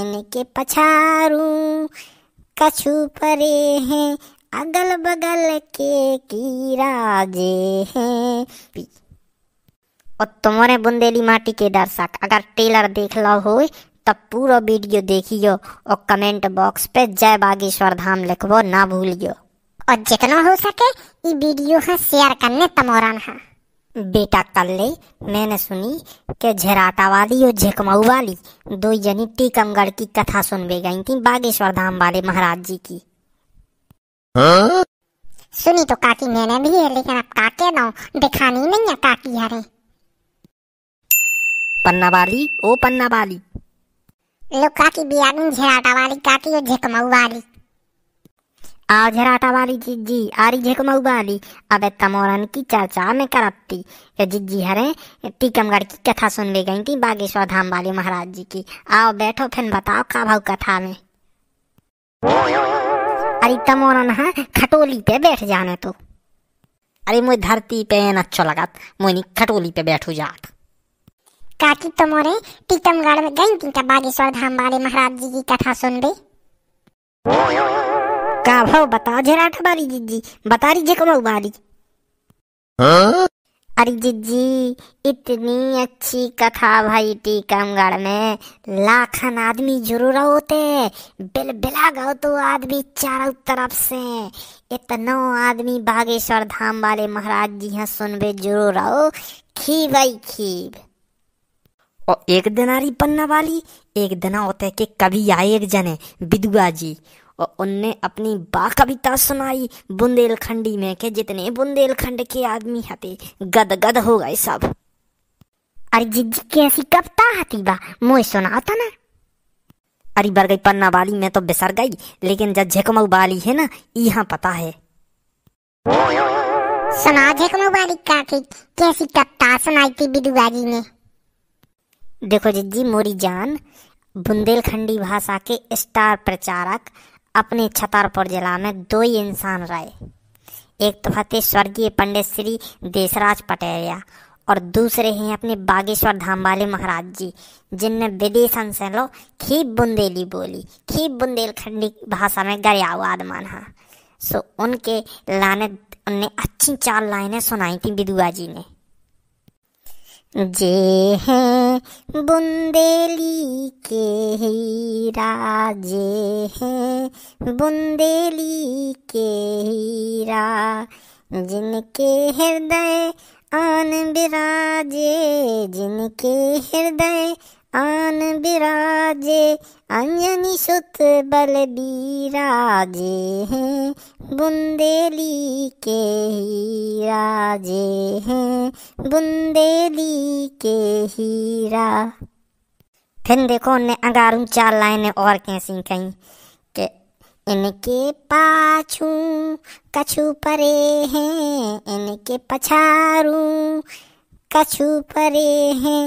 इनके पछारू कछु परे हैं अगल बगल के कीराजे हैं और तुम्हारे बुंदेली माटी के दर्शक अगर टेलर देख लो हो तब पूरा वीडियो देखियो और कमेंट बॉक्स पे जय बागेश्वर धाम लिखवो ना भूलियो और जितना हो सके ये वीडियो है हाँ शेयर करने तमोरान है हाँ। बेटा कल ले मैंने सुनी के झेराटा वाली और झेकमऊ वाली दो जनी टीकमगढ़ की कथा सुन भी गई थी बागेश्वर धाम वाले महाराज जी की हा? सुनी तो काकी मैंने भी है लेकिन अब काके दो दिखानी नहीं है काकी हरे पन्ना वाली ओ पन्ना वाली लो काकी बियागिन झेराटा वाली काकी और झेकमऊ वाली आझराटा वाली जिज्जी आरी झेकमऊ वाली अब तमोरन की चर्चा में करती जिज्जी हरे टीकमगढ़ की कथा सुन ले गई थी बागेश्वर धाम वाली महाराज जी की आओ बैठो फिर बताओ का भाव कथा में अरे तमोरन है हाँ, खटोली पे बैठ जाने तो अरे मुझे धरती पे न अच्छा लगा मोनी खटोली पे बैठू जात काकी तमोरे टीकमगढ़ में गई थी बागेश्वर धाम वाले महाराज जी की कथा सुन ली का भाव बताओ जरा हमारी जीजी बता रही कमाऊ बारी हाँ? अरे जीजी इतनी अच्छी कथा भाई टीकमगढ़ में लाखन आदमी जरूर होते बिल बिला गाओ तो आदमी चारों तरफ से इतनो आदमी बागेश्वर धाम वाले महाराज जी हैं सुनबे जरूर रहो खीब खीब और एक दिन आ रही पन्ना वाली एक दिन होते कि कभी आए एक जने विधुआ जी और उनने अपनी बा कविता सुनाई बुंदेलखंडी में के जितने बुंदेलखंड के आदमी हते गद गद हो गए सब अरे जिज्जी कैसी कविता हती बा मुझे सुना था ना अरे बर गई पन्ना वाली मैं तो बिसर गई लेकिन जब झेकमऊ वाली है ना यहाँ पता है सुना झेकमऊ वाली काकी कैसी कविता सुनाई थी विधुआ जी ने देखो जिज्जी मोरी जान बुंदेलखंडी भाषा के स्टार प्रचारक अपने छतरपुर जिला में दो ही इंसान रहे एक तो थे स्वर्गीय पंडित श्री देशराज पटेरिया और दूसरे हैं अपने बागेश्वर धाम वाले महाराज जी जिनने विदेशन से लो खीब बुंदेली बोली खीब बुंदेलखंडी भाषा में गरियाव आदमान हाँ सो उनके लाने उनने अच्छी चार लाइनें सुनाई थी विदुआ जी ने जे हैं बुंदेली के ही राजे हैं बुंदेली के हीरा जिनके हृदय आन बिराजे जिनके हृदय आन बिराजे अंजनी सुत बल बीराजे हैं बुंदेली के ही राजे हैं बुंदेली के हीरा फिर देखो उन्हें अंगारू चार लाइनें और कैसी कहीं के इनके पाछू कछु परे हैं इनके पछारू कछु परे हैं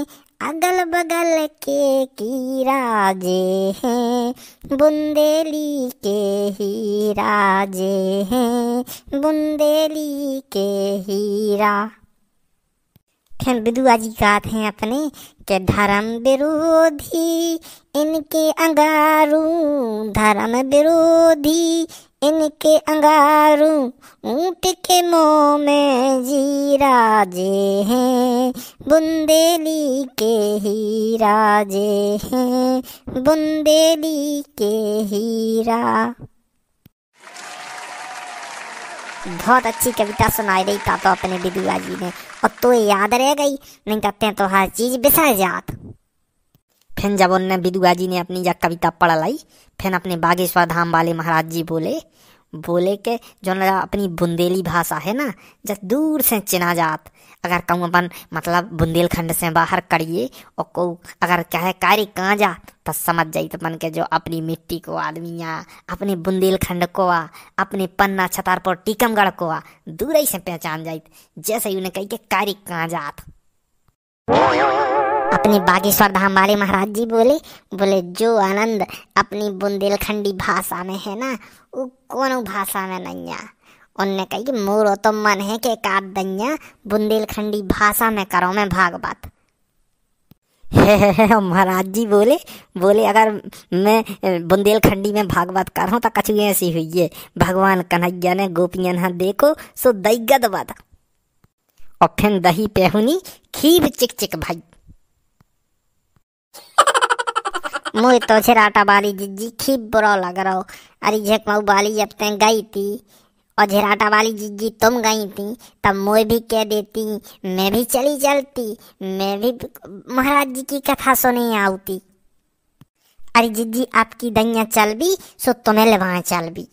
अगल बगल के कीराजे हैं बुंदेली के ही राजे हैं बुंदेली के हीरा फिर विदुआ जी गाते हैं अपने के धर्म विरोधी इनके अंगारू धर्म विरोधी इनके अंगारू ऊंट के मोह में जीरा जे हैं बुंदेली के हीरा जे हैं बुंदेली के हीरा बहुत अच्छी कविता सुनाई रही था तो अपने बिदुआ जी ने और तो याद रह गई नहीं कहते तो हैं तो हर चीज़ बिसर जात फिर जब उनने विदुआ जी ने अपनी जब कविता पढ़ लाई फेन अपने बागेश्वर धाम वाले महाराज जी बोले बोले के जो ना अपनी बुंदेली भाषा है ना जब दूर से चिना जात अगर कहूँ अपन मतलब बुंदेलखंड से बाहर करिए और को अगर कहे कार्य कहाँ जा तो समझ जाइए तो मन के जो अपनी मिट्टी को आदमी या अपने बुंदेलखंड को आ अपने पन्ना छतारपुर टीकमगढ़ को आ दूर ही से पहचान जाइत जैसे उन्हें कही के कार्य कहाँ जात अपने बागेश्वर धाम वाले महाराज जी बोले बोले जो आनंद अपनी बुंदेलखंडी भाषा में है ना वो कौन भाषा में नैया उनने कही कि मोर तो मन है के काट दैया बुंदेलखंडी भाषा में करो मैं भागवत महाराज जी बोले बोले अगर मैं बुंदेलखंडी में भागवत कर हूँ तो कछु ऐसी हुई है भगवान कन्हैया ने गोपियन हाँ देखो सो दई गदवत और फिर दही पेहुनी खीब चिक चिक भाई मुई छे राटा बाली जिज्जी खी बुरा लग रहो अरे झेक मऊ बाली जब तैं गई थी और झेराटा वाली जी तुम गई थी तब मोई भी कह देती मैं भी चली चलती मैं भी महाराज जी की कथा सुने आउती अरे जी आपकी दैया चल भी सो तुम्हें लेवा चल भी